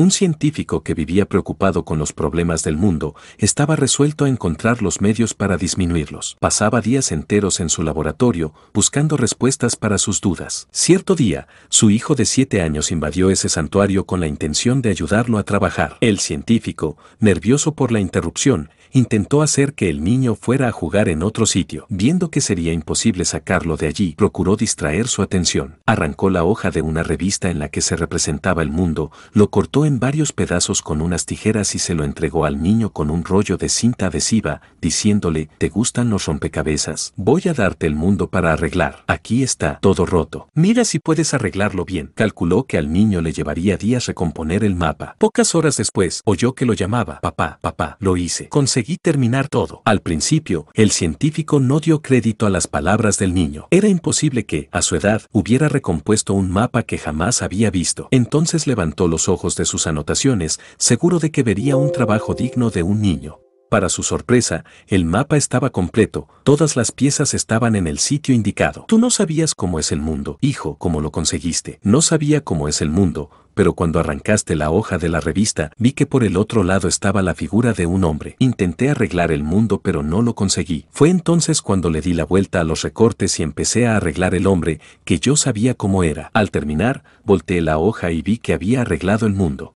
Un científico que vivía preocupado con los problemas del mundo estaba resuelto a encontrar los medios para disminuirlos. Pasaba días enteros en su laboratorio buscando respuestas para sus dudas. Cierto día, su hijo de siete años invadió ese santuario con la intención de ayudarlo a trabajar. El científico, nervioso por la interrupción, intentó hacer que el niño fuera a jugar en otro sitio. Viendo que sería imposible sacarlo de allí, procuró distraer su atención. Arrancó la hoja de una revista en la que se representaba el mundo, lo cortó en varios pedazos con unas tijeras y se lo entregó al niño con un rollo de cinta adhesiva, diciéndole, ¿te gustan los rompecabezas? Voy a darte el mundo para arreglar. Aquí está, todo roto. Mira si puedes arreglarlo bien. Calculó que al niño le llevaría días recomponer el mapa. Pocas horas después, oyó que lo llamaba, papá, papá, lo hice. Conseguí conseguí terminar todo. Al principio, el científico no dio crédito a las palabras del niño. Era imposible que, a su edad, hubiera recompuesto un mapa que jamás había visto. Entonces levantó los ojos de sus anotaciones, seguro de que vería un trabajo digno de un niño. Para su sorpresa, el mapa estaba completo, todas las piezas estaban en el sitio indicado. Tú no sabías cómo es el mundo, hijo, cómo lo conseguiste. No sabía cómo es el mundo, pero cuando arrancaste la hoja de la revista vi que por el otro lado estaba la figura de un hombre. Intenté arreglar el mundo pero no lo conseguí. Fue entonces cuando le di la vuelta a los recortes y empecé a arreglar el hombre, que yo sabía cómo era. Al terminar, volteé la hoja y vi que había arreglado el mundo.